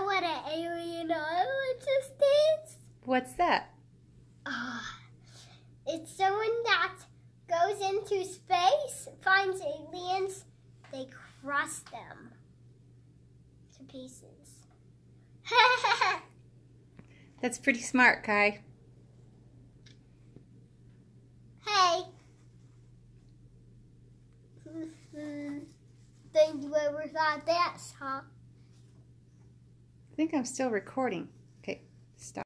know what an alienologist is? What's that? Uh, it's someone that goes into space, finds aliens, they crush them to pieces. That's pretty smart, Kai. Hey. Hmm. Think you ever thought that, huh? I think I'm still recording.